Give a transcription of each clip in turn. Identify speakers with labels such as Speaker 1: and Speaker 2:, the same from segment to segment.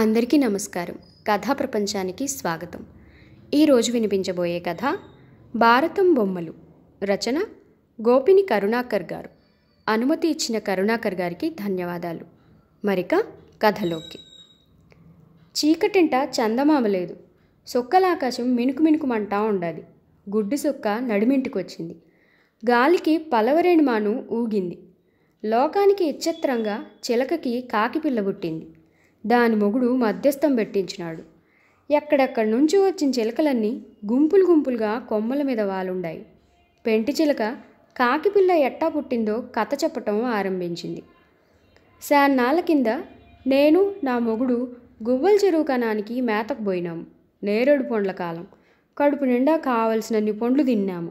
Speaker 1: అందరికీ నమస్కారం కథా ప్రపంచానికి స్వాగతం ఈరోజు వినిపించబోయే కథ భారతం బొమ్మలు రచన గోపిని కరుణాకర్ గారు అనుమతి ఇచ్చిన కరుణాకర్ గారికి ధన్యవాదాలు మరిక కథలోకి చీకటింట చందమామ లేదు సొక్కలాకాశం మిణుకు మిణుకుమంటా ఉండాలి గుడ్డు సొక్క నడిమింటికొచ్చింది గాలికి పలవరేణిమాను ఊగింది లోకానికి ఇచ్చత్రంగా చిలకకి కాకి పిల్ల పుట్టింది దాని మొగుడు మధ్యస్థం పెట్టించినాడు ఎక్కడెక్కడి నుంచి వచ్చిన చిలకలన్నీ గుంపులు గుంపులుగా కొమ్మల మీద వాలుండాయి పెంటి చిలక కాకిపిల్ల ఎట్టా పుట్టిందో కథ చెప్పటం ఆరంభించింది శాన్నాళ్ళ కింద నేను నా మొగుడు గువ్వల చెరువు కణానికి మేతకు పోయినాము నేరేడు పండ్ల కాలం కడుపు నిండా కావలసినన్ని పండ్లు తిన్నాము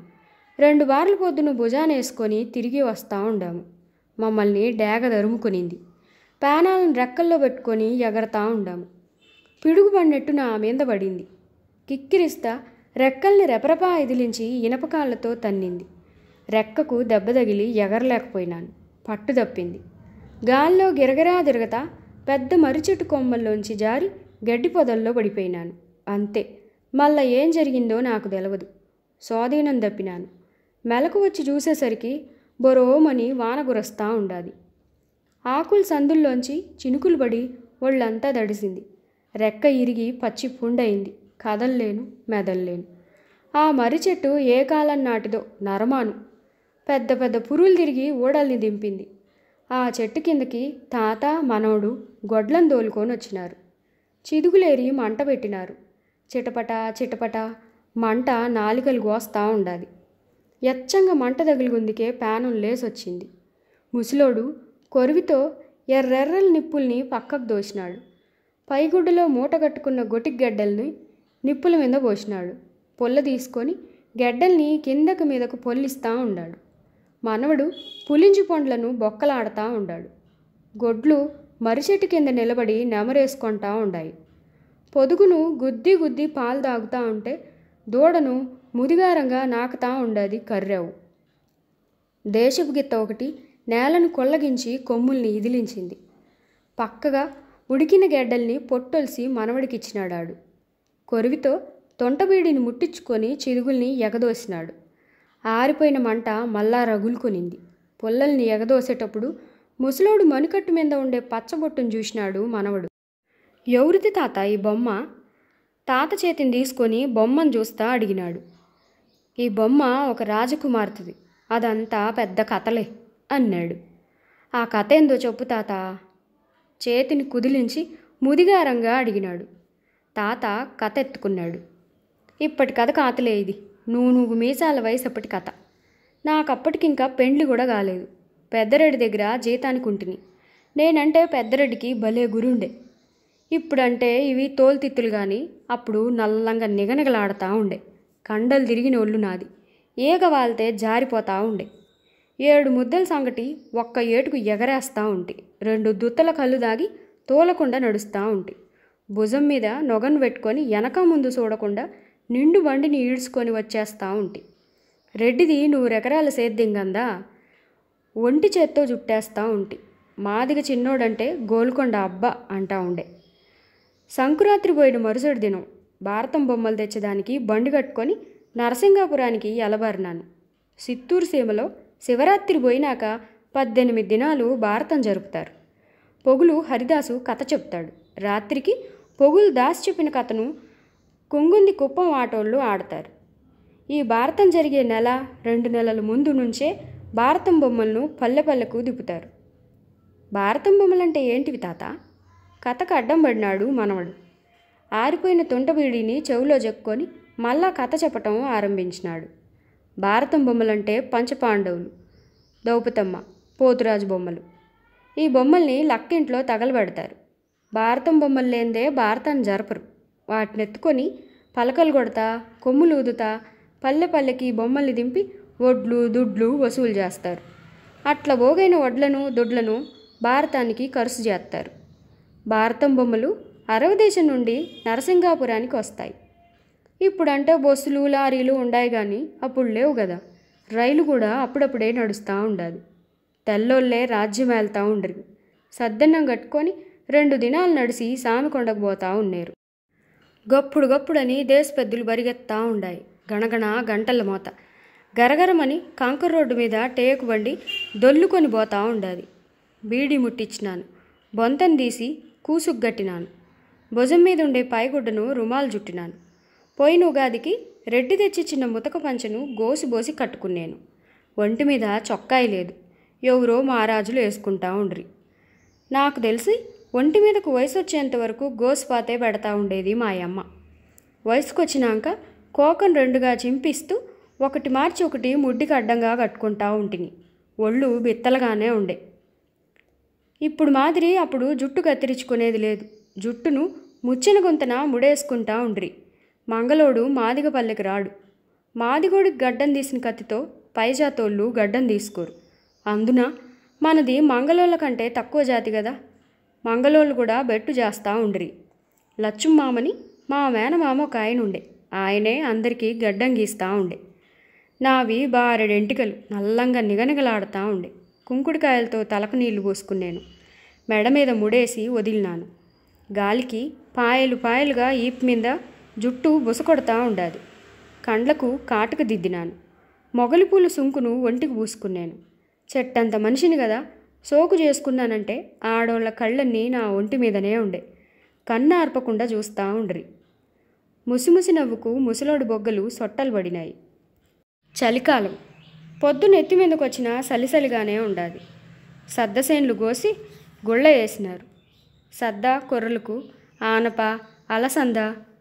Speaker 1: రెండు వారల పొద్దున భుజానేసుకొని తిరిగి వస్తూ ఉండాము మమ్మల్ని డేగ దరుముకునింది పేనాలను రెక్కల్లో పెట్టుకొని ఎగరతా ఉండాము పిడుగు పడినట్టు నా మీద పడింది కిక్కిరిస్తా రెక్కల్ని రెపరపా ఎదిలించి ఇనపకాళ్ళతో తన్నింది రెక్కకు దెబ్బ తగిలి ఎగరలేకపోయినాను పట్టు తప్పింది గాల్లో గిరగరా తిరగతా పెద్ద మరిచెట్టు కొమ్మల్లోంచి జారి గడ్డి పొదల్లో పడిపోయినాను అంతే మళ్ళా ఏం జరిగిందో నాకు తెలియదు స్వాధీనం తప్పినాను మెలకు వచ్చి చూసేసరికి బొరోమని వాన గురస్తా ఉండాది ఆకుల సందుల్లోంచి చినుకులు పడి ఒళ్ళంతా దడిసింది రెక్క ఇరిగి పచ్చి పుండయింది కదల్లేను మెదల్లేను ఆ మర్రి చెట్టు ఏ కాలం నాటిదో నరమాను పెద్ద పెద్ద పురులు తిరిగి ఊడల్ని దింపింది ఆ చెట్టు కిందకి తాత మనవడు గొడ్లను దోలుకొని వచ్చినారు చిదుగులేరి మంట పెట్టినారు చిటపట చిటపట మంట నాలికలు గోస్తా ఉండాలి ఎచ్చంగా మంట తగులుగుందికే ప్యానం లేసొచ్చింది ముసిలోడు కొరివితో ఎర్రెర్రల నిప్పుల్ని పక్కకు దోసినాడు పైగుడ్డలో కట్టుకున్న గొటికి గడ్డల్ని నిప్పుల మీద పోసినాడు పొల్ల తీసుకొని గడ్డల్ని కిందకు మీదకు పొల్లిస్తూ ఉండాడు మనవడు పులించి పండ్లను బొక్కలాడుతూ ఉండాడు గొడ్లు మరిచెట్టు కింద నిలబడి నెమరేసుకుంటా ఉండాయి పొదుగును గుద్ది గుద్ది పాలు తాగుతూ ఉంటే దూడను ముదిగారంగా నాకుతా ఉండేది కర్రెవు దేశపు గిత్త ఒకటి నేలను కొల్లగించి కొమ్ముల్ని ఇదిలించింది పక్కగా ఉడికిన గెడ్డల్ని పొట్టొలిసి మనవడికిచ్చినాడాడు కొరివితో తొంటబీడిని ముట్టించుకొని చిరుగుల్ని ఎగదోసినాడు ఆరిపోయిన మంట మళ్ళా రగులుకొనింది పొల్లల్ని ఎగదోసేటప్పుడు ముసలోడు మణికట్టు మీద ఉండే పచ్చబొట్టును చూసినాడు మనవడు ఎవరిది తాత ఈ బొమ్మ తాత చేతిని తీసుకొని బొమ్మను చూస్తా అడిగినాడు ఈ బొమ్మ ఒక రాజకుమార్తెది అదంతా పెద్ద కథలే అన్నాడు ఆ కథ ఏందో చెప్పు తాత చేతిని కుదిలించి ముదిగారంగా అడిగినాడు తాత కథ ఎత్తుకున్నాడు ఇప్పటి కథ కాతలే ఇది నువ్వు నువ్వు మీసాల వయసు అప్పటి కథ నాకప్పటికింకా ఇంకా పెండ్లి కూడా కాలేదు పెద్దరెడ్డి దగ్గర జీతానికి ఉంటుని నేనంటే పెద్దరెడ్డికి భలే గురుండే ఇప్పుడంటే ఇవి తోలుతిత్తులు కానీ అప్పుడు నల్లంగా నిగనగలాడుతూ ఉండే కండలు తిరిగిన ఒళ్ళు నాది ఏగ వాలితే జారిపోతూ ఉండే ఏడు ముద్దల సంగటి ఒక్క ఏటుకు ఎగరేస్తూ ఉంటి రెండు దుత్తల కళ్ళు దాగి తోలకుండా నడుస్తూ ఉంటి భుజం మీద నొగను పెట్టుకొని వెనక ముందు చూడకుండా నిండు బండిని ఈడ్చుకొని వచ్చేస్తూ ఉంటి రెడ్డిది నూరెకరాల కందా ఒంటి చేత్తో జుట్టేస్తూ ఉంటి మాదిగ చిన్నోడంటే గోల్కొండ అబ్బ అంటా ఉండే సంకురాత్రి పోయిన మరుసటి దినం భారతం బొమ్మలు తెచ్చేదానికి బండి కట్టుకొని నరసింగాపురానికి ఎలబారినాను సిత్తూరు సీమలో శివరాత్రి పోయినాక పద్దెనిమిది దినాలు భారతం జరుపుతారు పొగులు హరిదాసు కథ చెప్తాడు రాత్రికి పొగులు దాసి చెప్పిన కథను కొంగుంది కుప్పం ఆటోళ్ళు ఆడతారు ఈ భారతం జరిగే నెల రెండు నెలల ముందు నుంచే భారతం బొమ్మలను పల్లె పల్లెకు దిపుతారు భారతం బొమ్మలంటే ఏంటివి తాత కథకు అడ్డం పడినాడు మనవడు ఆరిపోయిన తుంటబీడిని చెవిలో జక్కుకొని మళ్ళా కథ చెప్పటం ఆరంభించినాడు భారతం బొమ్మలంటే పంచపాండవులు దౌపతమ్మ పోతురాజు బొమ్మలు ఈ బొమ్మల్ని లక్కింట్లో తగలబెడతారు భారతం బొమ్మలు లేందే భారతాన్ని జరపరు వాటిని ఎత్తుకొని పలకలు కొడతా కొమ్ములు ఊదుతా పల్లె పల్లెకి బొమ్మల్ని దింపి వడ్లు దుడ్లు వసూలు చేస్తారు అట్లా పోగైన వడ్లను దొడ్లను భారతానికి ఖర్చు చేస్తారు భారతం బొమ్మలు అరవ దేశం నుండి నరసింగాపురానికి వస్తాయి ఇప్పుడంటే బస్సులు లారీలు ఉండాయి కానీ అప్పుడు లేవు కదా రైలు కూడా అప్పుడప్పుడే నడుస్తూ ఉండాలి తెల్లోళ్ళే రాజ్యం వెళ్తూ ఉండరు సద్దన్నం కట్టుకొని రెండు దినాలు నడిసి సామికొండకు పోతా ఉన్నారు గప్పుడు గప్పుడని పెద్దలు బరిగెత్తా ఉండాయి గణగణ గంటల మోత గరగరమని కాంకర్ రోడ్డు మీద టేకు బండి దొల్లుకొని పోతా ఉండాది బీడి ముట్టించినాను బొంతను తీసి కూసుగ్గట్టినాను భుజం మీద ఉండే పైగుడ్డను రుమాలు చుట్టినాను పోయిన ఉగాదికి రెడ్డి తెచ్చిచ్చిన ముతక పంచను గోసిబోసి కట్టుకున్నాను ఒంటి మీద చొక్కాయి లేదు ఎవరో మహారాజులు వేసుకుంటా ఉండ్రి నాకు తెలిసి ఒంటి మీదకు వయసు వచ్చేంత వరకు పాతే పెడతా ఉండేది మా అమ్మ వయసుకు వచ్చినాక కోకను రెండుగా చింపిస్తూ ఒకటి మార్చి ఒకటి ముడ్డికి అడ్డంగా కట్టుకుంటా ఉంటిని ఒళ్ళు బిత్తలగానే ఉండే ఇప్పుడు మాదిరి అప్పుడు జుట్టు కత్తిరించుకునేది లేదు జుట్టును ముచ్చిన గుంతన ముడేసుకుంటా ఉండ్రి మంగళోడు మాదిగపల్లెకి రాడు మాదిగోడికి గడ్డం తీసిన కత్తితో పైజాతోళ్ళు గడ్డం తీసుకోరు అందున మనది మంగళోళ్ళ కంటే తక్కువ జాతి కదా మంగళోళ్ళు కూడా బెట్టు చేస్తూ ఉండ్రి లచ్చుమ్మామని మా మేనమామ ఒక ఆయన ఉండే ఆయనే అందరికీ గడ్డం గీస్తూ ఉండే నావి బారెడెంటికలు నల్లంగా నిగనిగలాడుతూ ఉండే కుంకుడుకాయలతో తలకు నీళ్లు పోసుకున్నాను మెడ మీద ముడేసి వదిలినాను గాలికి పాయలు పాయలుగా ఈప్ మీద జుట్టు బుసకొడతా ఉండాది కండ్లకు కాటుక దిద్దినాను మొగలి పూల సుంకును ఒంటికి పూసుకున్నాను చెట్టంత మనిషిని కదా సోకు చేసుకున్నానంటే ఆడోళ్ళ కళ్ళన్నీ నా ఒంటి మీదనే ఉండే కన్ను ఆర్పకుండా చూస్తూ ఉండ్రి ముసిముసి నవ్వుకు ముసలోడు బొగ్గలు సొట్టలు పడినాయి చలికాలం పొద్దున నెత్తి మీదకు వచ్చినా సలిసలిగానే ఉండాది సద్దసేన్లు కోసి గుళ్ళ వేసినారు సద్ద కొర్రలకు ఆనప అలసంద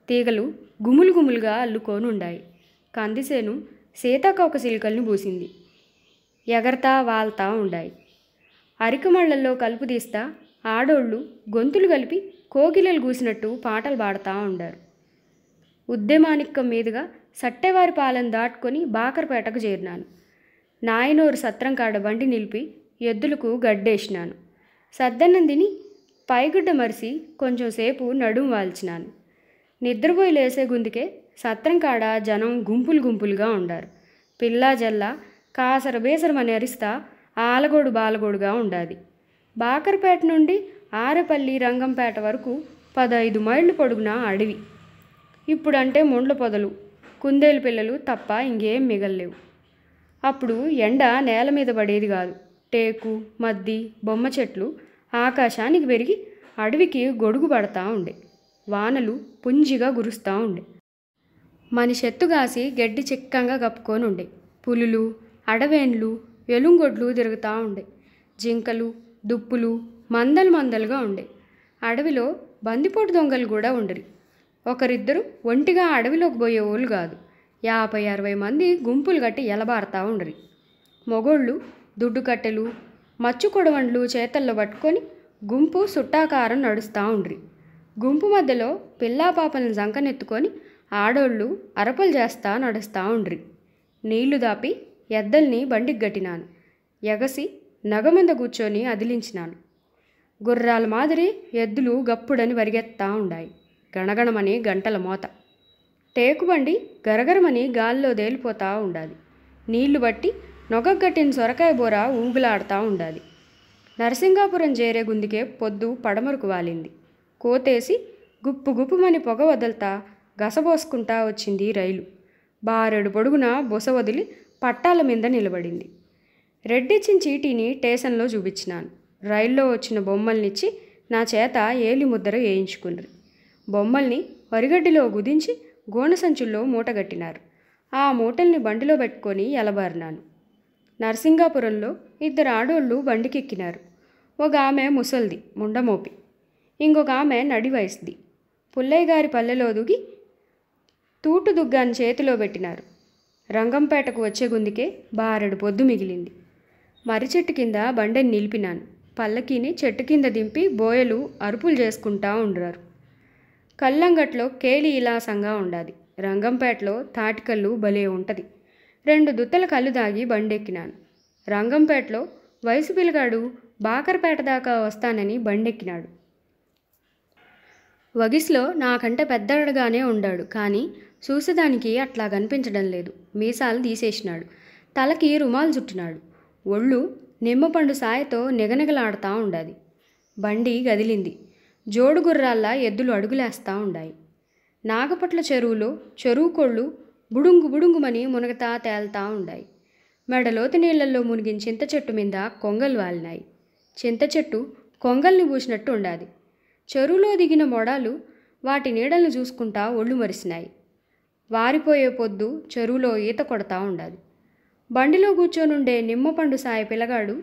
Speaker 1: తీగలు గుములు గుములుగా అల్లుకోనుండాయి కందిసేను సీతాకోక సిలికల్ని పూసింది ఎగరతా వాల్తా ఉండాయి అరికమళ్ళల్లో కలుపు తీస్తా ఆడోళ్ళు గొంతులు కలిపి కోకిలలు కూసినట్టు పాటలు పాడుతూ ఉండారు ఉద్యమానిక్కం మీదుగా సట్టెవారి పాలను దాటుకొని బాకరపేటకు చేరినాను నాయనోరు సత్రం కాడ బండి నిలిపి ఎద్దులకు గడ్డేసినాను సద్దన్నం పైగుడ్డ మరిసి కొంచెంసేపు నడుం వాల్చినాను నిద్రపోయి లేసే గుందుకే సత్రం కాడ జనం గుంపులు గుంపులుగా ఉండారు పిల్లా జల్ల కాసర బేసరమని అరిస్తా ఆలగోడు బాలగోడుగా ఉండాది బాకర్పేట నుండి ఆరపల్లి రంగంపేట వరకు పదహైదు మైళ్ళు పొడుగున అడవి ఇప్పుడంటే ముండ్ల పొదలు కుందేలు పిల్లలు తప్ప ఇంకేం మిగల్లేవు అప్పుడు ఎండ నేల మీద పడేది కాదు టేకు మద్ది బొమ్మ చెట్లు ఆకాశానికి పెరిగి అడవికి గొడుగు పడతా ఉండే వానలు పుంజిగా గురుస్తూ ఉండే మనిషెత్తుగాసి గడ్డి చిక్కంగా కప్పుకొని ఉండే పులులు అడవేన్లు ఎలుంగొడ్లు తిరుగుతూ ఉండే జింకలు దుప్పులు మందలు మందలుగా ఉండే అడవిలో బందిపోటు దొంగలు కూడా ఉండరు ఒకరిద్దరు ఒంటిగా అడవిలోకి పోయే కాదు యాభై అరవై మంది గుంపులు కట్టి ఎలబారుతూ ఉండరు మొగోళ్ళు దుడ్డు కట్టెలు మచ్చు కొడవండ్లు చేతల్లో పట్టుకొని గుంపు సుట్టాకారం నడుస్తూ ఉండ్రి గుంపు మధ్యలో పిల్లా పాపలను జంకనెత్తుకొని ఆడోళ్ళు అరపలు చేస్తా నడుస్తా ఉండ్రి నీళ్లు దాపి ఎద్దల్ని బండికి గట్టినాను ఎగసి నగమంద కూర్చొని అదిలించినాను గుర్రాల మాదిరి ఎద్దులు గప్పుడని వరిగెత్తా ఉండాయి గణగణమని గంటల మోత టేకుబండి గరగరమని గాల్లో తేలిపోతా ఉండాలి నీళ్లు బట్టి నొగగట్టిన సొరకాయ బోర ఊగులాడుతూ ఉండాలి నరసింగాపురం చేరే గుందికే పొద్దు పడమరుకు వాలింది కోతేసి గుప్పు గుప్పుమని పొగ వదల్తా గసబోసుకుంటా వచ్చింది రైలు బారెడు పొడుగున బొస వదిలి పట్టాల మీద నిలబడింది రెడ్డిచ్చిన చీటీని స్టేషన్లో చూపించినాను రైల్లో వచ్చిన బొమ్మల్నిచ్చి నా చేత ఏలి ముద్దర వేయించుకున్నారు బొమ్మల్ని వరిగడ్డిలో గుదించి గోనె సంచుల్లో మూటగట్టినారు ఆ మూటల్ని బండిలో పెట్టుకొని ఎలబారినాను నర్సింగాపురంలో ఇద్దరు ఆడోళ్ళు బండికెక్కినారు ఒక ఆమె ముసల్ది ముండమోపి ఇంకొక ఆమె నడి పుల్లయ్య గారి పల్లెలో దుగి తూటు దుగ్గాన్ని చేతిలో పెట్టినారు రంగంపేటకు వచ్చే గుందికే బారెడు పొద్దు మిగిలింది మర్రి చెట్టు కింద బండెని నిలిపినాను పల్లకీని చెట్టు కింద దింపి బోయలు అరుపులు చేసుకుంటా ఉండరు కల్లంగట్లో కేలి ఇలాసంగా ఉండాది రంగంపేటలో తాటికల్లు భలే ఉంటుంది రెండు దుత్తల కళ్ళు దాగి బండెక్కినాను రంగంపేటలో వయసు పిల్లగాడు బాకరపేట దాకా వస్తానని బండెక్కినాడు వగిస్లో నాకంటే పెద్దగానే ఉండాడు కానీ చూసేదానికి అట్లా కనిపించడం లేదు మీసాలు తీసేసినాడు తలకి రుమాలు చుట్టినాడు ఒళ్ళు నిమ్మపండు సాయతో నిగనిగలాడుతూ ఉండాది బండి గదిలింది జోడు గుర్రాల్లా ఎద్దులు అడుగులేస్తూ ఉండాయి నాగపట్ల చెరువులో చెరువు కొళ్ళు బుడుంగు బుడుంగుమని మునగతా తేల్తా ఉండాయి మెడలోతి నీళ్లలో మునిగిన చింత చెట్టు మీద కొంగలు వాలినాయి చింత చెట్టు కొంగల్ని పూసినట్టు ఉండాది చెరువులో దిగిన మొడాలు వాటి నీడలను చూసుకుంటా ఒళ్ళు మరిసినాయి వారిపోయే పొద్దు చెరువులో ఈత కొడతా ఉండాలి బండిలో కూర్చొనుండే నిమ్మపండు సాయ పిల్లగాడు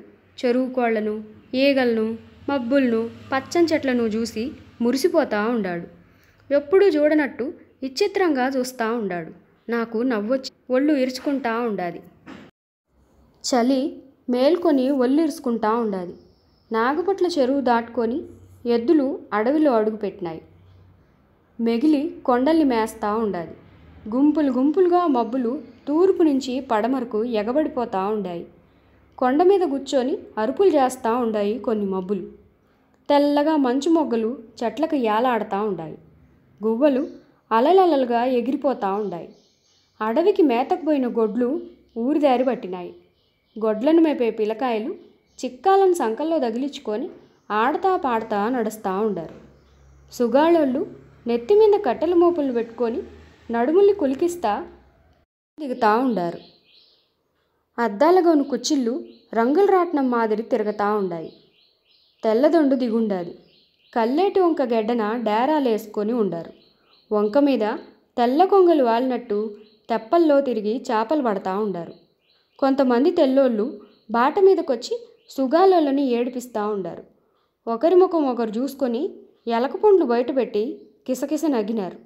Speaker 1: చెరువు కోళ్లను ఈగలను మబ్బులను పచ్చని చెట్లను చూసి మురిసిపోతా ఉండాడు ఎప్పుడూ చూడనట్టు విచిత్రంగా చూస్తూ ఉండాడు నాకు నవ్వొచ్చి ఒళ్ళు ఇరుచుకుంటా ఉండాలి చలి మేల్కొని ఒళ్ళు ఇరుచుకుంటా ఉండాలి నాగపట్ల చెరువు దాటుకొని ఎద్దులు అడవిలో అడుగుపెట్టినాయి మెగిలి కొండల్ని మేస్తా ఉండాలి గుంపులు గుంపులుగా మబ్బులు తూర్పు నుంచి పడమరకు ఎగబడిపోతూ ఉండాయి కొండ మీద కూర్చొని అరుపులు చేస్తూ ఉండాయి కొన్ని మబ్బులు తెల్లగా మంచు మొగ్గలు చెట్లకు ఏలాడుతూ ఉండాయి గువ్వలు అలలలలుగా ఎగిరిపోతూ ఉండాయి అడవికి మేతకు పోయిన గొడ్లు ఊరిదారి పట్టినాయి గొడ్లను మేపే పిలకాయలు చిక్కాలను సంకల్లో తగిలించుకొని ఆడతా పాడతా నడుస్తూ ఉండారు సుగాళ్ళు నెత్తి మీద కట్టెల మోపులు పెట్టుకొని నడుముల్ని కులికిస్తా దిగుతూ ఉండారు అద్దాలగోను కుచ్చిళ్ళు రంగుల రాట్నం మాదిరి తిరుగుతూ ఉండాయి తెల్లదొండు దిగుండాది కల్లేటి వంక గెడ్డన డేరాలేసుకొని ఉండారు వంక మీద తెల్ల కొంగలు వాలినట్టు తెప్పల్లో తిరిగి చేపలు పడతా ఉండారు కొంతమంది తెల్లోళ్ళు బాట మీదకొచ్చి సుగాలోళ్ళని ఏడిపిస్తూ ఉండారు ఒకరి ముఖం ఒకరు చూసుకొని ఎలక పండ్లు బయటపెట్టి కిసకిస నగినారు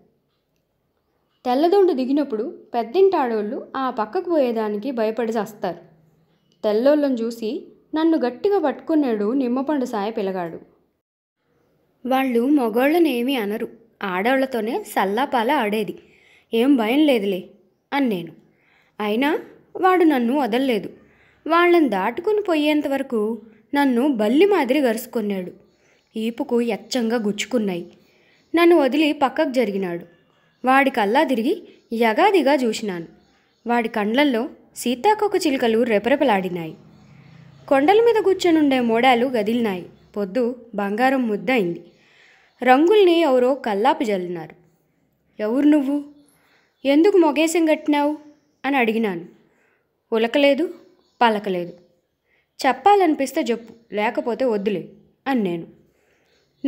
Speaker 1: తెల్లదొండు దిగినప్పుడు పెద్దింటాడోళ్ళు ఆ పక్కకు పోయేదానికి భయపడి చేస్తారు తెల్లోళ్ళను చూసి నన్ను గట్టిగా పట్టుకున్నాడు నిమ్మపండు సాయ పిలగాడు వాళ్ళు మగోళ్ళని ఏమీ అనరు ఆడవాళ్లతోనే సల్లాపాల ఆడేది ఏం భయం లేదులే అన్నేను అయినా వాడు నన్ను వదలలేదు వాళ్ళని దాటుకుని పోయేంత వరకు నన్ను బల్లి మాదిరి గరుసుకున్నాడు ఈపుకు ఎచ్చంగా గుచ్చుకున్నాయి నన్ను వదిలి పక్కకు జరిగినాడు వాడి కల్లా తిరిగి యగాదిగా చూసినాను వాడి కండ్లల్లో సీతాకొక చిలుకలు రెపరెపలాడినాయి కొండల మీద కూర్చొనుండే మోడాలు గదిలినాయి పొద్దు బంగారం ముద్దయింది రంగుల్ని ఎవరో కల్లాపు జల్లినారు ఎవరు నువ్వు ఎందుకు మొగేసం కట్టినావు అని అడిగినాను ఉలకలేదు పలకలేదు చెప్పాలనిపిస్తే చెప్పు లేకపోతే వద్దులే అని నేను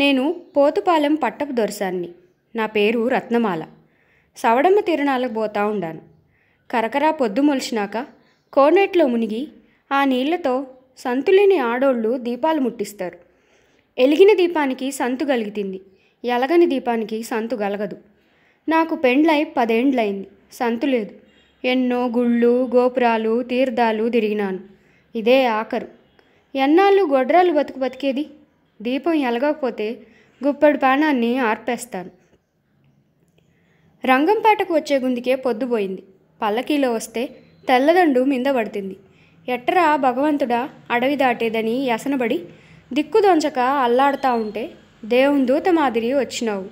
Speaker 1: నేను పోతుపాలెం పట్టపు దొరసాన్ని నా పేరు రత్నమాల సవడమ్మ తిరణాలకు పోతా ఉండాను కరకరా పొద్దు మొలిచినాక కోనేట్లో మునిగి ఆ నీళ్లతో సంతులేని ఆడోళ్ళు దీపాలు ముట్టిస్తారు ఎలిగిన దీపానికి సంతు గలిగితింది ఎలగని దీపానికి సంతు గలగదు నాకు పెండ్లై పదేండ్లయింది సంతు లేదు ఎన్నో గుళ్ళు గోపురాలు తీర్థాలు తిరిగినాను ఇదే ఆఖరు ఎన్నాళ్ళు గొడ్రాలు బతుకు బతికేది దీపం ఎలగకపోతే గుప్పడి పానాన్ని ఆర్పేస్తాను రంగంపేటకు వచ్చే గుందికే పొద్దుపోయింది పల్లకీలో వస్తే తెల్లదండు మింద పడుతుంది ఎట్టరా భగవంతుడా అడవి దాటేదని దిక్కు దిక్కుదొంచక అల్లాడుతూ ఉంటే దేవుని దూత మాదిరి వచ్చినావు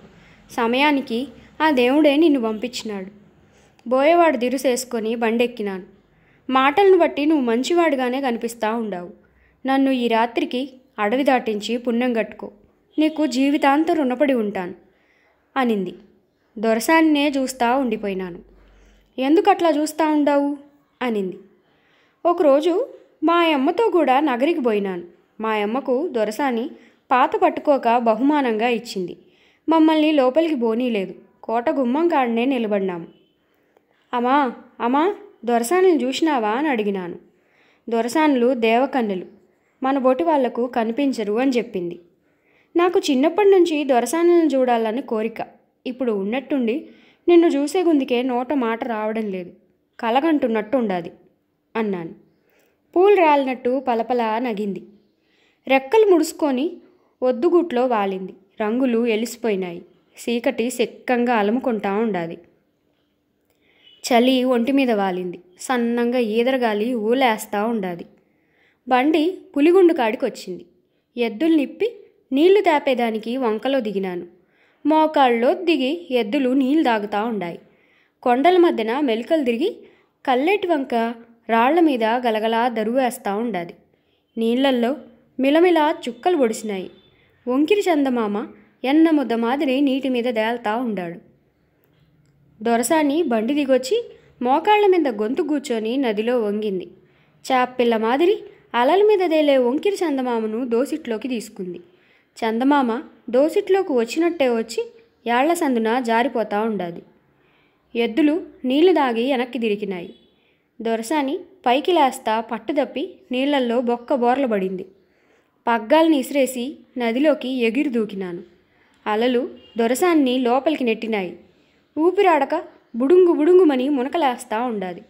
Speaker 1: సమయానికి ఆ దేవుడే నిన్ను పంపించినాడు బోయేవాడు దిరుసేసుకొని బండెక్కినాను మాటలను బట్టి నువ్వు మంచివాడుగానే కనిపిస్తూ ఉండావు నన్ను ఈ రాత్రికి అడవి దాటించి పుణ్యం కట్టుకో నీకు జీవితాంతం రుణపడి ఉంటాను అనింది దొరసాన్నే చూస్తూ ఉండిపోయినాను ఎందుకు అట్లా చూస్తూ ఉండావు అనింది ఒకరోజు మా అమ్మతో కూడా నగరికి పోయినాను మా అమ్మకు దొరసాని పాత పట్టుకోక బహుమానంగా ఇచ్చింది మమ్మల్ని లోపలికి లేదు కోట గుమ్మం కాడనే నిలబడినాము అమ్మా అమ్మా దొరసానులు చూసినావా అని అడిగినాను దొరసానులు దేవకన్నులు మన బొటి వాళ్లకు కనిపించరు అని చెప్పింది నాకు చిన్నప్పటి నుంచి దొరసానులను చూడాలని కోరిక ఇప్పుడు ఉన్నట్టుండి నిన్ను చూసే గుందికే నోట మాట రావడం లేదు కలగంటున్నట్టు ఉండాలి అన్నాను పూలు రాలినట్టు పలపల నగింది రెక్కలు ముడుసుకొని ఒద్దుగుట్లో వాలింది రంగులు ఎలిసిపోయినాయి చీకటి సెక్కంగా అలముకుంటా ఉండాది చలి ఒంటి మీద వాలింది సన్నంగా ఈదరగాలి ఊలేస్తా ఉండాది బండి పులిగుండు కాడికి వచ్చింది ఎద్దులు నిప్పి నీళ్లు తాపేదానికి వంకలో దిగినాను మోకాళ్ళలో దిగి ఎద్దులు నీళ్లు తాగుతా ఉండాయి కొండల మధ్యన మెలికలు తిరిగి కల్లెటి వంక రాళ్ల మీద గలగలా దరువేస్తా ఉండాది నీళ్లల్లో మిలమిలా చుక్కలు పొడిసినాయి వంకిరి చందమామ ఎన్న ముద్ద మాదిరి నీటి మీద దేల్తా ఉండాడు దొరసాని బండి దిగొచ్చి మోకాళ్ల మీద గొంతు కూర్చొని నదిలో వంగింది చాపిల్ల మాదిరి అలల మీద దేలే వంకిరి చందమామను దోసిట్లోకి తీసుకుంది చందమామ దోసిట్లోకి వచ్చినట్టే వచ్చి యాళ్ల సందున జారిపోతా ఉండాది ఎద్దులు నీళ్లు దాగి వెనక్కి దిరికినాయి దొరసాని పైకి లేస్తా పట్టుదప్పి నీళ్లల్లో బొక్క బోర్లు పడింది పగ్గాల్ని ఇసిరేసి నదిలోకి ఎగిరి దూకినాను అలలు దొరసాన్ని లోపలికి నెట్టినాయి ఊపిరాడక బుడుంగు బుడుంగుమని మునకలేస్తా ఉండాది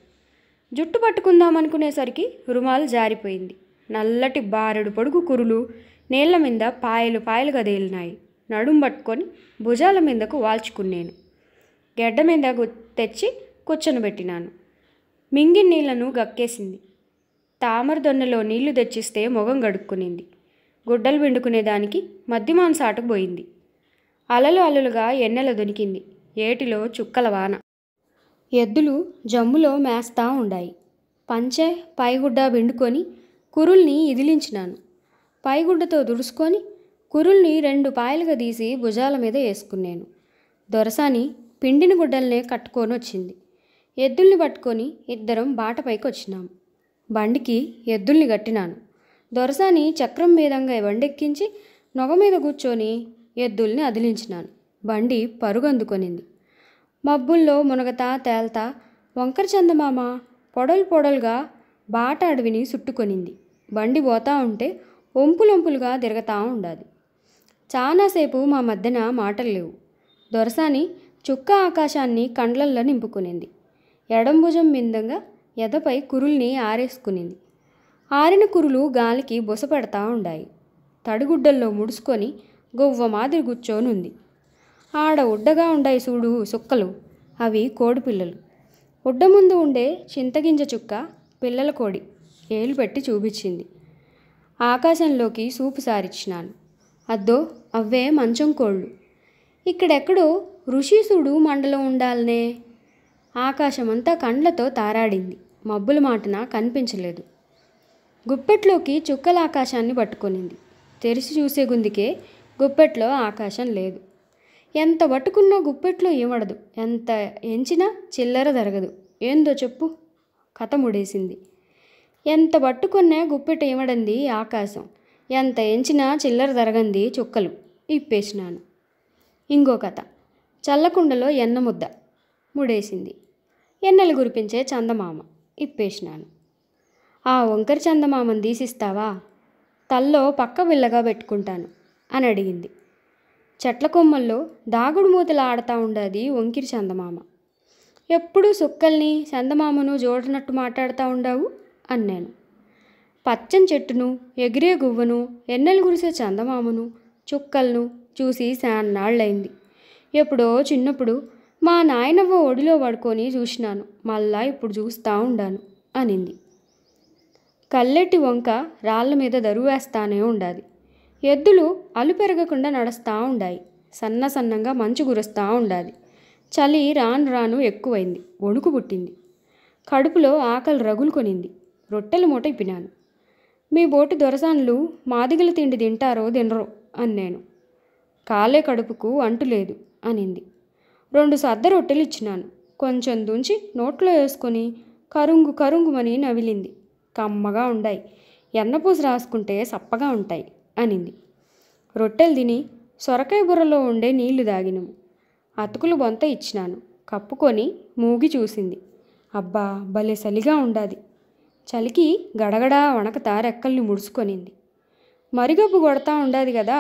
Speaker 1: జుట్టు పట్టుకుందామనుకునేసరికి రుమాలు జారిపోయింది నల్లటి బారెడు పొడుగు కురులు నీళ్ల మీద పాయలు పాయలు గదేలినాయి నడుం పట్టుకొని భుజాల మీదకు వాల్చుకున్నాను గెడ్డ మీద తెచ్చి కూర్చొనిబెట్టినాను మింగి నీళ్లను గక్కేసింది తామర దొన్నెలో నీళ్లు తెచ్చిస్తే మొగం గడుక్కునింది గుడ్డలు పిండుకునేదానికి మధ్యమాంసాటకు పోయింది అలలు అలలుగా ఎన్నెల దొనికింది ఏటిలో చుక్కల వాన ఎద్దులు జమ్ములో మేస్తా ఉండాయి పంచె పైగుడ్డ పిండుకొని కురుల్ని ఇదిలించినాను పైగుడ్డతో దుడుచుకొని కురుల్ని రెండు పాయలుగా తీసి భుజాల మీద వేసుకున్నాను దొరసాని పిండిన గుడ్డల్నే కట్టుకొని వచ్చింది ఎద్దుల్ని పట్టుకొని ఇద్దరం బాటపైకి వచ్చినాం బండికి ఎద్దుల్ని కట్టినాను దొరసాని చక్రం మీదంగా వండెక్కించి నొగ మీద కూర్చొని ఎద్దుల్ని అదిలించినాను బండి పరుగందుకొనింది మబ్బుల్లో మునగతా తేల్తా వంకర చందమామ పొడలు పొడలుగా బాట అడవిని సుట్టుకొనింది బండి పోతా ఉంటే ఒంపులొంపులుగా తిరగతా ఉండాది చాలాసేపు మా మధ్యన మాటలు లేవు దొరసాని చుక్క ఆకాశాన్ని కండ్లల్లో నింపుకునింది ఎడంభుజం మిందంగా ఎదపై కురుల్ని ఆరేసుకునింది ఆరిన కురులు గాలికి బొసపెడతా ఉండాయి తడిగుడ్డల్లో ముడుచుకొని గొవ్వ మాదిరి కూర్చోనుంది ఆడ ఉడ్డగా ఉండాయి చూడు సుక్కలు అవి కోడి పిల్లలు ఉడ్డ ముందు ఉండే చింతగింజ చుక్క పిల్లల కోడి ఏలు పెట్టి చూపించింది ఆకాశంలోకి సూపు సారిచ్చినాను అద్దో అవే మంచం కోళ్ళు ఇక్కడెక్కడో ఋషీసుడు మండలం ఉండాలనే ఆకాశమంతా కండ్లతో తారాడింది మబ్బుల మాటన కనిపించలేదు గుప్పెట్లోకి చుక్కల ఆకాశాన్ని పట్టుకొనింది తెరిచి చూసే గుందికే గుప్పెట్లో ఆకాశం లేదు ఎంత పట్టుకున్నా గుప్పెట్లో ఏమడదు ఎంత ఎంచినా చిల్లర జరగదు ఏందో చెప్పు కథ ముడేసింది ఎంత పట్టుకున్నా గుప్పెట ఏమడంది ఆకాశం ఎంత ఎంచినా చిల్లర జరగంది చుక్కలు ఇప్పేసినాను ఇంకో కథ చల్లకుండలో ఎన్న ముద్ద ముడేసింది ఎన్నెలు గురిపించే చందమామ ఇప్పేసినాను ఆ వంకర చందమామను తీసిస్తావా తల్లో పక్క బిల్లగా పెట్టుకుంటాను అని అడిగింది చెట్ల కొమ్మల్లో దాగుడు మూతలు ఆడుతూ ఉండేది వంకిరి చందమామ ఎప్పుడూ సుక్కల్ని చందమామను జోడనట్టు మాట్లాడుతూ ఉండావు అన్నాను పచ్చని చెట్టును ఎగిరే గువ్వను ఎన్నెలు కురిసే చందమామను చుక్కలను చూసి శాన్నాళ్ళయింది ఎప్పుడో చిన్నప్పుడు మా నాయనవ్వ ఒడిలో పడుకొని చూసినాను మళ్ళా ఇప్పుడు చూస్తూ ఉండాను అనింది కల్లెట్టి వంక రాళ్ళ మీద దరువేస్తానే ఉండాది ఎద్దులు అలుపెరగకుండా నడుస్తూ ఉండాయి సన్న సన్నంగా మంచు గురుస్తూ ఉండాలి చలి రాను రాను ఎక్కువైంది వణుకు పుట్టింది కడుపులో ఆకలి రగులు కొనింది రొట్టెలు మూట ఇప్పినాను మీ బోటు దొరసాన్లు మాదిగల తిండి తింటారో తినరో అన్నాను కాలే కడుపుకు అంటులేదు అనింది రెండు సద్ద రొట్టెలు ఇచ్చినాను కొంచెం దుంచి నోట్లో వేసుకొని కరుంగు కరుంగుమని నవిలింది కమ్మగా ఉండాయి ఎన్నపూస రాసుకుంటే సప్పగా ఉంటాయి అనింది రొట్టెలు తిని సొరకాయ బుర్రలో ఉండే నీళ్లు దాగినము అతుకులు బొంత ఇచ్చినాను కప్పుకొని మూగి చూసింది అబ్బా భలే చలిగా ఉండాది చలికి గడగడా వణకతా రెక్కల్ని ముడుచుకొనింది మరిగబ్బు కొడతా ఉండాది కదా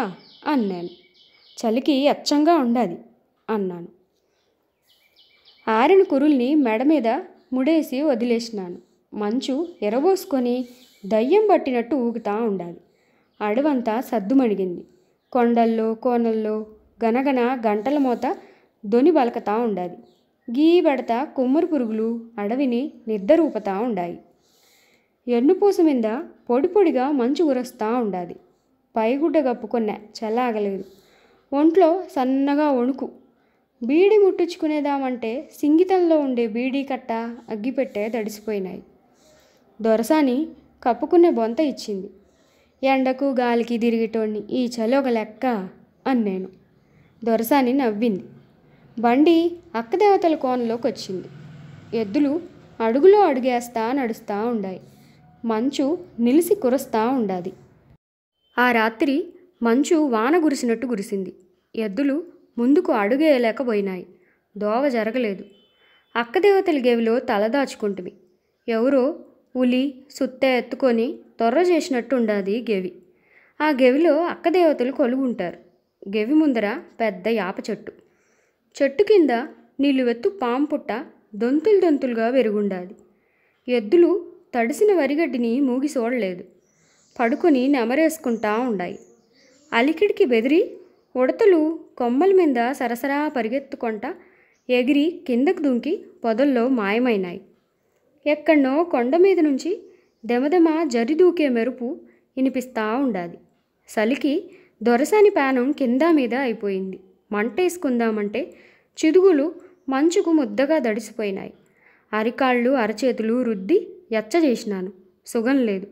Speaker 1: అన్నాను చలికి అచ్చంగా ఉండాది అన్నాను ఆరిన కురుల్ని మెడ మీద ముడేసి వదిలేసినాను మంచు ఎరబోసుకొని దయ్యం పట్టినట్టు ఊగుతా ఉండాలి అడవంతా సర్దుమణిగింది కొండల్లో కోనల్లో గనగన గంటల మోత దొని బలకతా ఉండాది గీబెడతా కొమ్మరు పురుగులు అడవిని నిద్దరూపుతా ఉండాయి ఎన్నుపూస మీద పొడి పొడిగా మంచు ఉరస్తా ఉండాది పైగుడ్డ కప్పుకున్న చల్లాగలేదు ఒంట్లో సన్నగా వణుకు బీడి ముట్టించుకునేదామంటే సింగితంలో ఉండే బీడీ కట్ట అగ్గిపెట్టే దడిసిపోయినాయి దొరసాని కప్పుకునే బొంత ఇచ్చింది ఎండకు గాలికి తిరిగేటోడిని ఈ చలి ఒక లెక్క అన్నాను దొరసాని నవ్వింది బండి అక్కదేవతల కోణంలోకి వచ్చింది ఎద్దులు అడుగులో అడుగేస్తా నడుస్తూ ఉండాయి మంచు నిలిసి కురుస్తూ ఉండాది ఆ రాత్రి మంచు వాన గురిసినట్టు గురిసింది ఎద్దులు ముందుకు అడుగేయలేకపోయినాయి దోవ జరగలేదు అక్కదేవతల గేవిలో తలదాచుకుంటుంది ఎవరో ఉలి సుత్త ఎత్తుకొని తొర్ర చేసినట్టు ఉండాది గెవి ఆ గెవిలో అక్కదేవతలు కొలువుంటారు గెవి ముందర పెద్ద యాప చెట్టు చెట్టు కింద నిలువెత్తు పాము పుట్ట దొంతులు దొంతులుగా వెరుగుండాలి ఎద్దులు తడిసిన వరిగడ్డిని మూగి చూడలేదు పడుకుని నెమరేసుకుంటా ఉండాయి అలికిడికి బెదిరి ఉడతలు కొమ్మల మీద సరసరా పరిగెత్తుకుంటా ఎగిరి కిందకు దుంకి పొదల్లో మాయమైనాయి ఎక్కడో కొండ మీద నుంచి దెమదెమ జరిదూకే మెరుపు వినిపిస్తా ఉండాది సలికి దొరసాని పానం కింద మీద అయిపోయింది మంటేసుకుందామంటే చిదుగులు మంచుకు ముద్దగా దడిసిపోయినాయి అరికాళ్ళు అరచేతులు రుద్ది ఎచ్చజేసినాను సుగం లేదు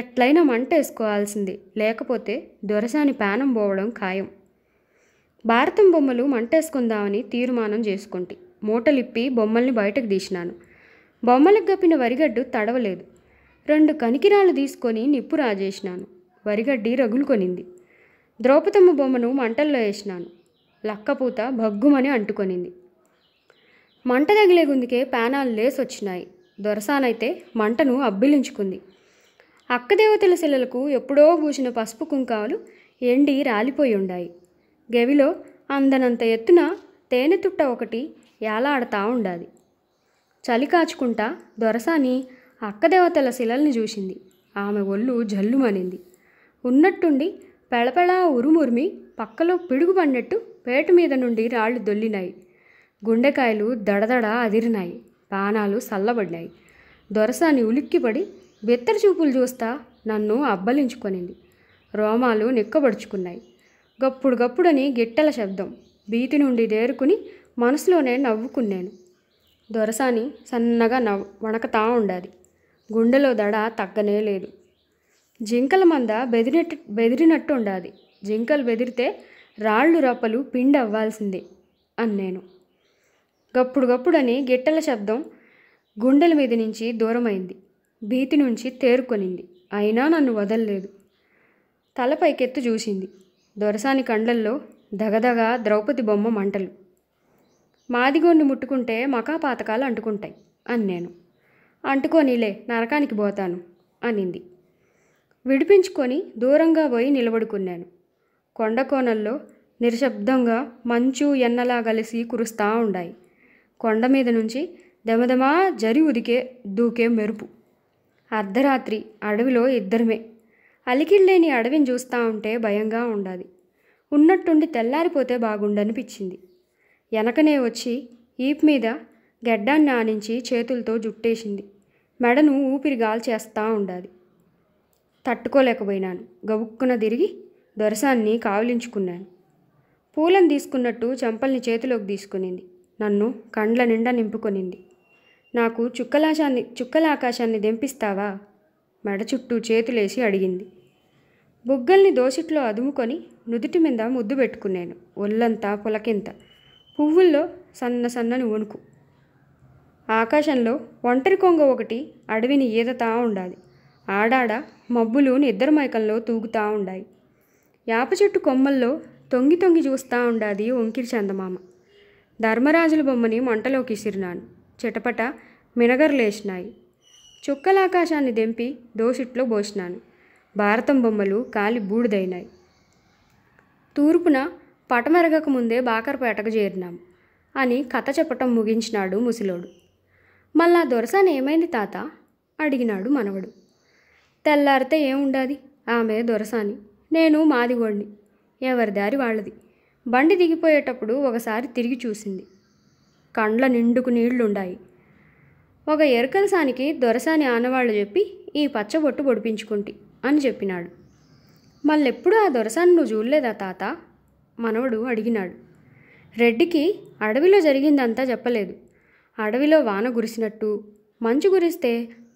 Speaker 1: ఎట్లయినా మంట వేసుకోవాల్సిందే లేకపోతే దొరసాని పానం పోవడం ఖాయం భారతం బొమ్మలు మంటేసుకుందామని తీర్మానం చేసుకుంటే మూటలిప్పి బొమ్మల్ని బయటకు తీసినాను బొమ్మలకు గప్పిన వరిగడ్డు తడవలేదు రెండు కనికిరాలు తీసుకొని నిప్పు రాజేసినాను వరిగడ్డి రగులుకొనింది ద్రౌపదమ్మ బొమ్మను మంటల్లో వేసినాను లక్కపూత భగ్గుమని అంటుకొనింది మంట తగిలే గుందుకే ప్యానాలు లేసొచ్చినాయి దొరసానైతే మంటను అబ్బిలించుకుంది అక్కదేవతల శిలలకు ఎప్పుడో పూసిన పసుపు కుంకాలు ఎండి రాలిపోయి ఉండాయి గవిలో అందనంత ఎత్తున తేనెతుట్ట ఒకటి ఏలాడుతా ఉండాలి చలి కాచుకుంటా దొరసాని అక్కదేవతల శిలల్ని చూసింది ఆమె ఒళ్ళు జల్లుమనింది ఉన్నట్టుండి పెళపెళా ఉరుమురిమి పక్కలో పిడుగు పడినట్టు పేట మీద నుండి రాళ్ళు దొల్లినాయి గుండెకాయలు దడదడ అదిరినాయి బాణాలు సల్లబడినాయి దొరసాని ఉలిక్కిపడి బెత్తర చూపులు చూస్తా నన్ను అబ్బలించుకొనింది రోమాలు నిక్కబడుచుకున్నాయి గప్పుడు గప్పుడని గిట్టల శబ్దం భీతి నుండి దేరుకుని మనసులోనే నవ్వుకున్నాను దొరసాని సన్నగా నవ్ వణకతా ఉండాలి గుండెలో దడ తగ్గనే లేదు జింకల మంద బెదిరినట్టు బెదిరినట్టు ఉండాలి జింకలు బెదిరితే రాళ్ళు రప్పలు పిండి అవ్వాల్సిందే అన్నాను గప్పుడు గప్పుడని గిట్టల శబ్దం గుండెల మీద నుంచి దూరమైంది భీతి నుంచి తేరుకొనింది అయినా నన్ను వదలలేదు తలపైకెత్తు చూసింది దొరసాని కండ్లల్లో దగదగ ద్రౌపది బొమ్మ మంటలు మాదిగొండి ముట్టుకుంటే మకా పాతకాలు అంటుకుంటాయి అన్నాను అంటుకోనిలే నరకానికి పోతాను అనింది విడిపించుకొని దూరంగా పోయి నిలబడుకున్నాను కొండ కోణంలో నిశ్శబ్దంగా మంచు ఎన్నలా కలిసి కురుస్తూ ఉండాయి కొండ మీద నుంచి దమదమా జరి ఉదికే దూకే మెరుపు అర్ధరాత్రి అడవిలో ఇద్దరమే అలికిళ్ళేని అడవిని చూస్తూ ఉంటే భయంగా ఉండాలి ఉన్నట్టుండి తెల్లారిపోతే బాగుండనిపించింది వెనకనే వచ్చి ఈప్ మీద గెడ్డాన్ని ఆనించి చేతులతో జుట్టేసింది మెడను ఊపిరి గాల్చేస్తా ఉండాలి తట్టుకోలేకపోయినాను గబుక్కున తిరిగి దొరసాన్ని కావలించుకున్నాను పూలను తీసుకున్నట్టు చెంపల్ని చేతిలోకి తీసుకునింది నన్ను కండ్ల నిండా నింపుకొనింది నాకు చుక్కలాశాన్ని చుక్కల ఆకాశాన్ని దెంపిస్తావా మెడ చుట్టూ చేతులేసి అడిగింది బొగ్గల్ని దోసిట్లో అదుముకొని నుదుటి మీద ముద్దు పెట్టుకున్నాను ఒళ్ళంతా పులకింత పువ్వుల్లో సన్న సన్నని వణుకు ఆకాశంలో ఒంటరి కొంగ ఒకటి అడవిని ఈదతా ఉండాలి ఆడాడ మబ్బులు నిద్ర మైకంలో తూగుతా ఉండాయి యాప చెట్టు కొమ్మల్లో తొంగి తొంగి చూస్తూ ఉండాది ఒంకిరి చందమామ ధర్మరాజుల బొమ్మని మంటలోకి ఇసిరినాను చిటపట చుక్కల చుక్కలాకాశాన్ని దెంపి దోసిట్లో బోసినాను భారతం బొమ్మలు కాలి బూడిదైనాయి తూర్పున పటమెరగక ముందే బాకర్పేటకు చేరినాం అని కథ చెప్పటం ముగించినాడు ముసిలోడు మళ్ళా దొరసాని ఏమైంది తాత అడిగినాడు మనవడు తెల్లారితే ఏముండాది ఆమె దొరసాని నేను మాదిగోడిని ఎవరి దారి వాళ్ళది బండి దిగిపోయేటప్పుడు ఒకసారి తిరిగి చూసింది కండ్ల నిండుకు నీళ్లుండాయి ఒక ఎరకలసానికి దొరసాని ఆనవాళ్ళు చెప్పి ఈ పచ్చబొట్టు పొడిపించుకుంటి అని చెప్పినాడు మళ్ళెప్పుడు ఆ దొరసాని నువ్వు చూడలేదా తాత మనవడు అడిగినాడు రెడ్డికి అడవిలో జరిగిందంతా చెప్పలేదు అడవిలో వాన కురిసినట్టు మంచు కురిస్తే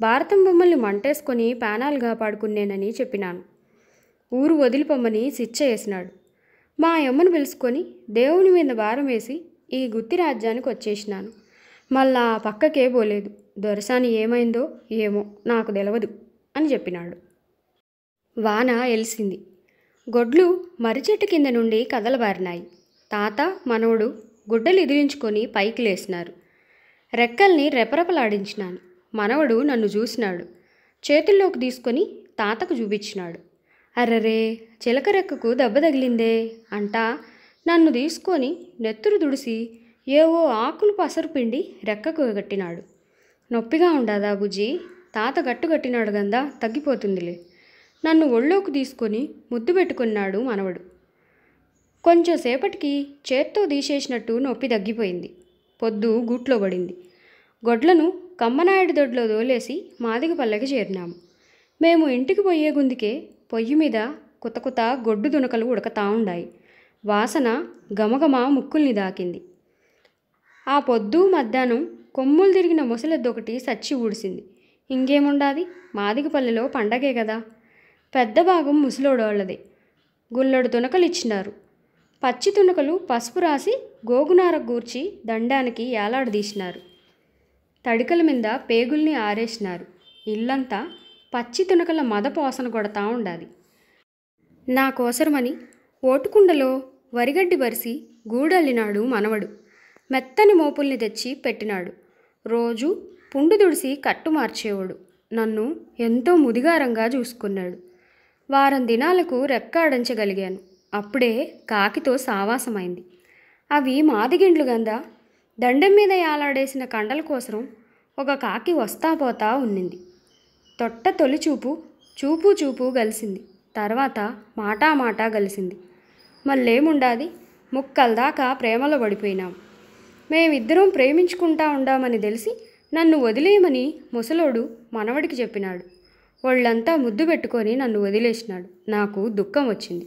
Speaker 1: భారతం బొమ్మల్ని మంటేసుకొని పానాలుగా పాడుకునేనని చెప్పినాను ఊరు వదిలిపొమ్మని శిక్ష వేసినాడు మా అమ్మను పిలుచుకొని దేవుని మీద భారం వేసి ఈ గుత్తి రాజ్యానికి వచ్చేసినాను మళ్ళా పక్కకే పోలేదు దొరసాని ఏమైందో ఏమో నాకు తెలవదు అని చెప్పినాడు వాన ఎలిసింది గొడ్లు మరిచెట్టు కింద నుండి కదలబారినాయి తాత మనవడు గుడ్డలు ఎదిరించుకొని పైకి లేసినారు రెక్కల్ని రెపరెపలాడించినాను మనవడు నన్ను చూసినాడు చేతుల్లోకి తీసుకొని తాతకు చూపించినాడు అర్రరే చిలక రెక్కకు దెబ్బ తగిలిందే అంటా నన్ను తీసుకొని నెత్తురు దుడిసి ఏవో ఆకులు పసరు పిండి రెక్కకు కట్టినాడు నొప్పిగా ఉండదా బుజ్జీ తాత గట్టుగట్టినాడు గందా తగ్గిపోతుందిలే నన్ను ఒళ్ళోకి తీసుకొని ముద్దు పెట్టుకున్నాడు మనవడు కొంచెంసేపటికి చేత్తో తీసేసినట్టు నొప్పి తగ్గిపోయింది పొద్దు గూట్లో పడింది గొడ్లను కమ్మనాయుడి దొడ్లో దోలేసి మాదిగపల్లకి చేరినాము మేము ఇంటికి పోయే గుందికే పొయ్యి మీద కొత్త కొత్త గొడ్డు దునకలు ఉడకతా ఉండాయి వాసన గమగమ ముక్కుల్ని దాకింది ఆ పొద్దు మధ్యాహ్నం కొమ్ములు తిరిగిన ముసలద్దొకటి సచ్చి ఊడిసింది ఇంకేముండాది మాదిగపల్లెలో పండగే కదా పెద్ద భాగం ముసలోడోళ్ళది గుల్లడు ఇచ్చినారు పచ్చి తునకలు పసుపు రాసి గోగునార గూర్చి దండానికి ఏలాడదీసినారు తడికల మీద పేగుల్ని ఆరేసినారు ఇల్లంతా పచ్చి తునకల మదపోసన కొడతా ఉండాలి నా కోసరమని ఓటుకుండలో వరిగడ్డి బరిసి గూడల్లినాడు మనవడు మెత్తని మోపుల్ని తెచ్చి పెట్టినాడు రోజు పుండు దుడిసి కట్టు మార్చేవాడు నన్ను ఎంతో ముదిగారంగా చూసుకున్నాడు వారం దినాలకు రెక్కాడంచగలిగాను అప్పుడే కాకితో సావాసమైంది అవి మాదిగిండ్లు గంద దండం మీద యాలాడేసిన కండల కోసం ఒక కాకి వస్తా పోతా ఉన్నింది తొట్ట తొలి చూపు చూపు చూపు కలిసింది తర్వాత మాటా మాటా కలిసింది మళ్ళేముండాది ముక్కల దాకా ప్రేమలో పడిపోయినాం మేమిద్దరం ప్రేమించుకుంటా ఉండామని తెలిసి నన్ను వదిలేయమని ముసలోడు మనవడికి చెప్పినాడు వాళ్ళంతా ముద్దు పెట్టుకొని నన్ను వదిలేసినాడు నాకు దుఃఖం వచ్చింది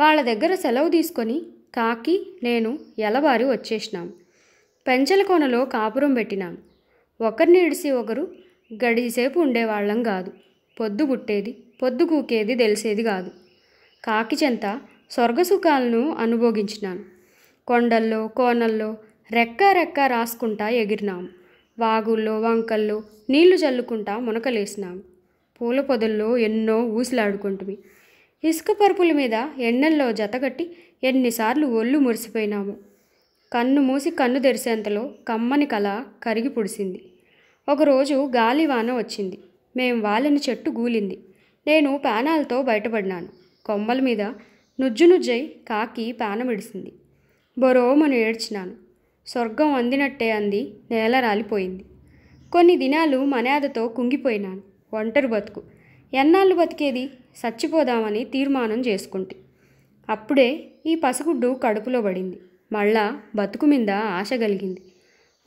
Speaker 1: వాళ్ళ దగ్గర సెలవు తీసుకొని కాకి నేను ఎలవారి వచ్చేసినాం పెంచల కొనలో కాపురం పెట్టినాం ఒకరిని ఇడిసి ఒకరు గడిసేపు ఉండేవాళ్ళం కాదు పొద్దు పుట్టేది పొద్దు కూకేది తెలిసేది కాదు కాకి చెంత స్వర్గసుఖాలను అనుభోగించినాను కొండల్లో కోనల్లో రెక్క రెక్క రాసుకుంటా ఎగిరినాం వాగుల్లో వంకల్లో నీళ్లు చల్లుకుంటా మునకలేసినాం పూల పొదల్లో ఎన్నో ఊసిలాడుకుంటుంది ఇసుక పరుపుల మీద ఎండల్లో జతగట్టి ఎన్నిసార్లు ఒళ్ళు మురిసిపోయినాము కన్ను మూసి కన్ను తెరిసేంతలో కమ్మని కళ కరిగి పుడిసింది ఒకరోజు గాలివాన వచ్చింది మేం వాలిన చెట్టు గూలింది నేను పానాలతో బయటపడినాను కొమ్మల మీద నుజ్జు నుజ్జై కాకి పానమిడిసింది బొరోమను ఏడ్చినాను స్వర్గం అందినట్టే అంది నేల రాలిపోయింది కొన్ని దినాలు మనయాదతో కుంగిపోయినాను ఒంటరి బతుకు ఎన్నాళ్ళు బతికేది చచ్చిపోదామని తీర్మానం చేసుకుంటే అప్పుడే ఈ పసిగుడ్డు కడుపులో పడింది మళ్ళా బతుకు మీద ఆశ కలిగింది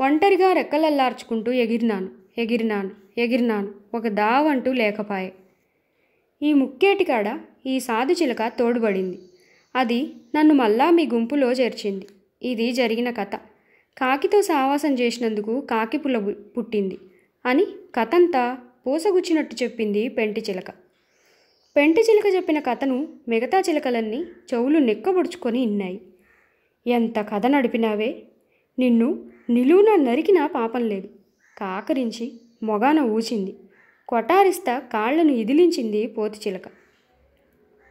Speaker 1: ఒంటరిగా రెక్కలల్లార్చుకుంటూ ఎగిరినాను ఎగిరినాను ఎగిరినాను ఒక దావంటూ లేకపాయే ఈ ముక్కేటి కాడ ఈ సాధు చిలక తోడుబడింది అది నన్ను మళ్ళా మీ గుంపులో చేర్చింది ఇది జరిగిన కథ కాకితో సావాసం చేసినందుకు కాకి పుల్ల పుట్టింది అని కథంతా పూసగుచ్చినట్టు చెప్పింది పెంటి చిలక పెంటి చిలుక చెప్పిన కథను మిగతా చిలుకలన్నీ చెవులు నిక్కబుడుచుకొని ఇన్నాయి ఎంత కథ నడిపినావే నిన్ను నిలువున నరికినా పాపం లేదు కాకరించి మొగాన ఊచింది కొటారిస్తా కాళ్లను ఇదిలించింది పోతి చిలక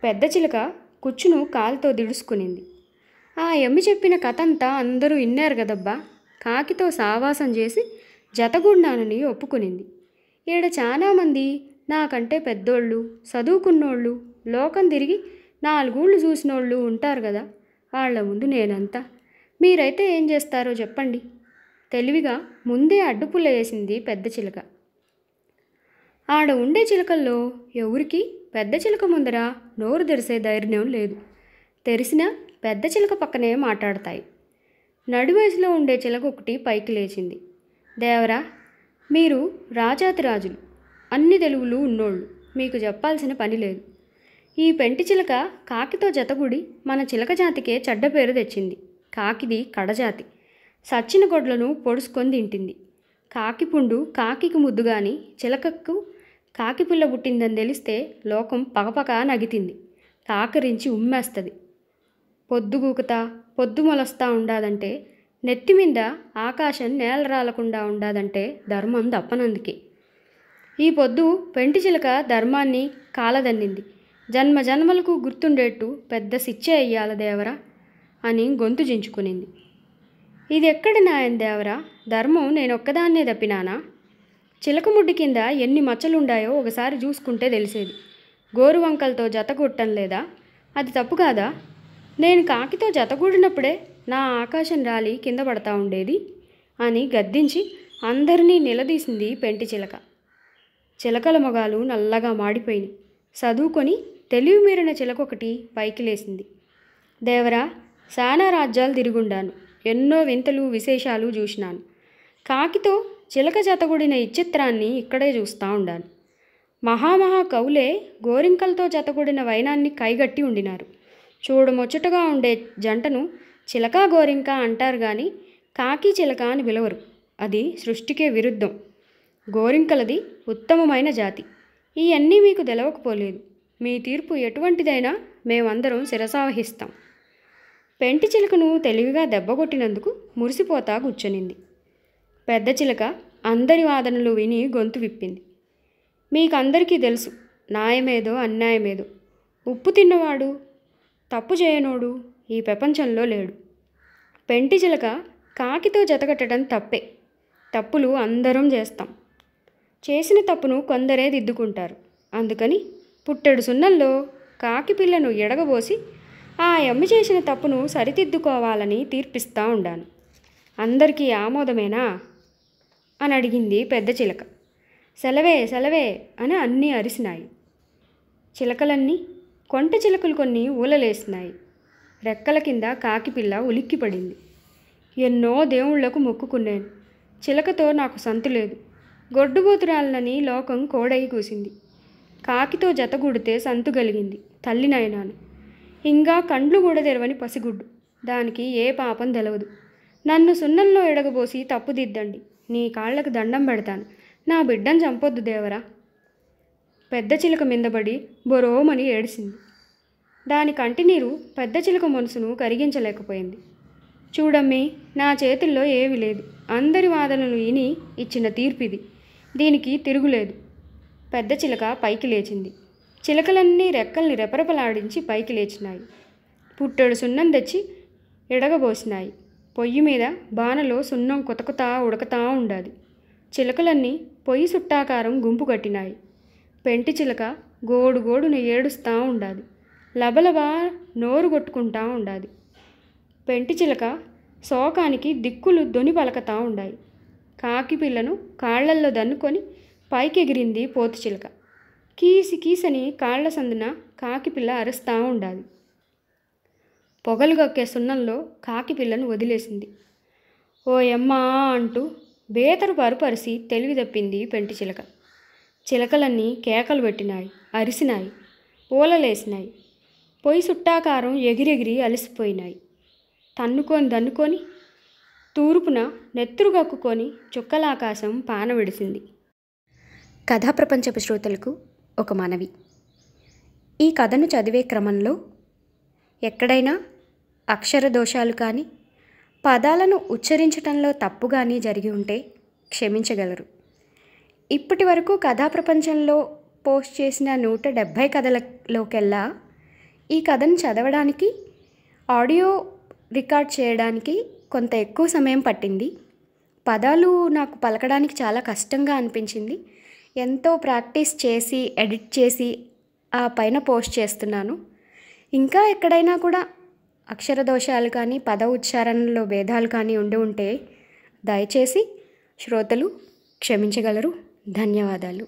Speaker 1: పెద్ద చిలక కుచ్చును కాలుతో దిడుసుకునింది ఆ ఎమ్మి చెప్పిన కథ అంతా అందరూ విన్నారు కదబ్బా కాకితో సావాసం చేసి జతగుండానని ఒప్పుకునింది ఈడ చాలామంది నాకంటే పెద్దోళ్ళు చదువుకున్నోళ్ళు లోకం తిరిగి నాలుగూళ్ళు చూసినోళ్ళు ఉంటారు కదా వాళ్ళ ముందు నేనంతా మీరైతే ఏం చేస్తారో చెప్పండి తెలివిగా ముందే అడ్డుపుల్ల వేసింది పెద్ద చిలక ఆడ ఉండే చిలకల్లో ఎవరికి పెద్ద చిలక ముందర నోరు తెరిసే ధైర్యం లేదు తెరిసినా పెద్ద చిలక పక్కనే మాట్లాడతాయి నడువయసులో ఉండే చిలక ఒకటి పైకి లేచింది దేవరా మీరు రాజాతిరాజులు అన్ని తెలుగులు ఉన్నోళ్ళు మీకు చెప్పాల్సిన పని లేదు ఈ పెంటి చిలక కాకితో జతగుడి మన చిలక జాతికే చెడ్డ పేరు తెచ్చింది కాకిది కడజాతి సచ్చిన గొడ్లను పొడుసుకొని తింటుంది కాకిపుండు కాకికి ముద్దుగాని చిలకకు కాకి పుట్టిందని తెలిస్తే లోకం పగపక నగితింది కాకరించి ఉమ్మేస్తుంది పొద్దుగూకుతా పొద్దు మొలస్తా ఉండాదంటే నెత్తి మీద ఆకాశం నేల రాలకుండా ఉండాదంటే ధర్మం తప్పనందుకే ఈ పొద్దు పెంటిచిలక ధర్మాన్ని కాలదన్నింది జన్మ జన్మలకు గుర్తుండేట్టు పెద్ద శిక్ష అయ్యాల దేవరా అని గొంతు జించుకునింది ఇది ఎక్కడ నాయన దేవరా ధర్మం నేనొక్కదాన్నే తప్పినానా చిలకముడ్డి కింద ఎన్ని మచ్చలుండాయో ఒకసారి చూసుకుంటే తెలిసేది గోరు వంకలతో జతగొట్టం లేదా అది తప్పు కాదా నేను కాకితో జతగూడినప్పుడే నా ఆకాశం రాలి కింద పడతా ఉండేది అని గద్దించి అందరినీ నిలదీసింది పెంటి చిలక చిలకల మొగాలు నల్లగా మాడిపోయినాయి చదువుకొని తెలివి మీరిన చిలకొకటి పైకి లేసింది దేవరా శానా రాజ్యాలు తిరుగుండాను ఎన్నో వింతలు విశేషాలు చూసినాను కాకితో చిలక జతగూడిన ఈ చిత్రాన్ని ఇక్కడే చూస్తూ ఉండాను మహామహా కవులే గోరింకలతో జతగూడిన వైనాన్ని కైగట్టి ఉండినారు చూడముచ్చటగా ఉండే జంటను చిలక గోరింక అంటారు కానీ కాకి చిలక అని పిలవరు అది సృష్టికే విరుద్ధం గోరింకలది ఉత్తమమైన జాతి ఇవన్నీ మీకు తెలవకపోలేదు మీ తీర్పు ఎటువంటిదైనా మేమందరం శిరసావహిస్తాం పెంటి చిలకను తెలివిగా దెబ్బగొట్టినందుకు మురిసిపోతా కూర్చొనింది పెద్ద చిలక అందరి వాదనలు విని గొంతు విప్పింది మీకందరికీ తెలుసు నాయమేదో అన్యాయమేదో ఉప్పు తిన్నవాడు తప్పు చేయనోడు ఈ ప్రపంచంలో లేడు పెంటి చిలక కాకితో జతకట్టడం తప్పే తప్పులు అందరం చేస్తాం చేసిన తప్పును కొందరే దిద్దుకుంటారు అందుకని పుట్టెడు సున్నల్లో కాకి పిల్లను ఎడగబోసి ఆ ఎమ్మ చేసిన తప్పును సరిదిద్దుకోవాలని తీర్పిస్తా ఉండాను అందరికీ ఆమోదమేనా అని అడిగింది పెద్ద చిలక సెలవే సెలవే అని అన్నీ అరిసినాయి చిలకలన్నీ కొంట చిలకలు కొన్ని ఊలలేసినాయి రెక్కల కింద కాకిపిల్ల ఉలిక్కిపడింది ఎన్నో దేవుళ్లకు మొక్కుకున్నాను చిలకతో నాకు సంతు లేదు గొడ్డుబోతురాళ్ళని లోకం కోడై కూసింది కాకితో జతగుడితే సంతు కలిగింది తల్లి ఇంకా కండ్లు కూడా తెరవని పసిగుడ్డు దానికి ఏ పాపం తెలవదు నన్ను సున్నంలో ఎడగబోసి తప్పుదిద్దండి నీ కాళ్ళకు దండం పెడతాను నా బిడ్డను చంపొద్దు దేవరా పెద్ద చిలుక మిందబడి బొరోమని ఏడిసింది దాని కంటినీరు పెద్ద చిలుక మనసును కరిగించలేకపోయింది చూడమ్మి నా చేతుల్లో ఏమీ లేదు అందరి వాదనలు విని ఇచ్చిన తీర్పిది దీనికి తిరుగులేదు పెద్ద చిలక పైకి లేచింది చిలకలన్నీ రెక్కల్ని రెపరెపలాడించి పైకి లేచినాయి పుట్టెడు సున్నం తెచ్చి ఎడగబోసినాయి పొయ్యి మీద బాణలో సున్నం కొతకుతా ఉడకతా ఉండాలి చిలకలన్నీ పొయ్యి సుట్టాకారం గుంపు కట్టినాయి పెంటి చిలక గోడు గోడును ఏడుస్తూ ఉండాలి లబలబా నోరు కొట్టుకుంటా ఉండాలి పెంటి చిలక శోకానికి దిక్కులు దొని పలకతా ఉండాయి కాకి పిల్లను కాళ్లల్లో దన్నుకొని పైకెగిరింది పోతుచిలక కీసి కీసని కాళ్ల సందున కాకి పిల్ల అరుస్తూ ఉండాలి పొగలు గక్కే సున్నంలో కాకి పిల్లను వదిలేసింది ఓ ఎమ్మా అంటూ బేతరు పరుపరిసి తెలివి తప్పింది పెంటి చిలక చిలకలన్నీ కేకలు పెట్టినాయి అరిసినాయి పూలలేసినాయి పొయ్యి సుట్టాకారం ఎగిరెగిరి అలసిపోయినాయి తన్నుకొని దన్నుకొని తూర్పున నెత్తురుగక్కుకొని చుక్కలాకాశం పాన విడిసింది కథా ప్రపంచపు శ్రోతలకు ఒక మనవి ఈ కథను చదివే క్రమంలో ఎక్కడైనా అక్షర దోషాలు కానీ పదాలను ఉచ్చరించటంలో తప్పు కానీ జరిగి ఉంటే క్షమించగలరు ఇప్పటి వరకు కథా ప్రపంచంలో పోస్ట్ చేసిన నూట డెబ్భై కథలలోకెల్లా ఈ కథను చదవడానికి ఆడియో రికార్డ్ చేయడానికి కొంత ఎక్కువ సమయం పట్టింది పదాలు నాకు పలకడానికి చాలా కష్టంగా అనిపించింది ఎంతో ప్రాక్టీస్ చేసి ఎడిట్ చేసి ఆ పైన పోస్ట్ చేస్తున్నాను ఇంకా ఎక్కడైనా కూడా అక్షర దోషాలు కానీ పద ఉచ్చారణలో భేదాలు కానీ ఉండి ఉంటే దయచేసి శ్రోతలు క్షమించగలరు ధన్యవాదాలు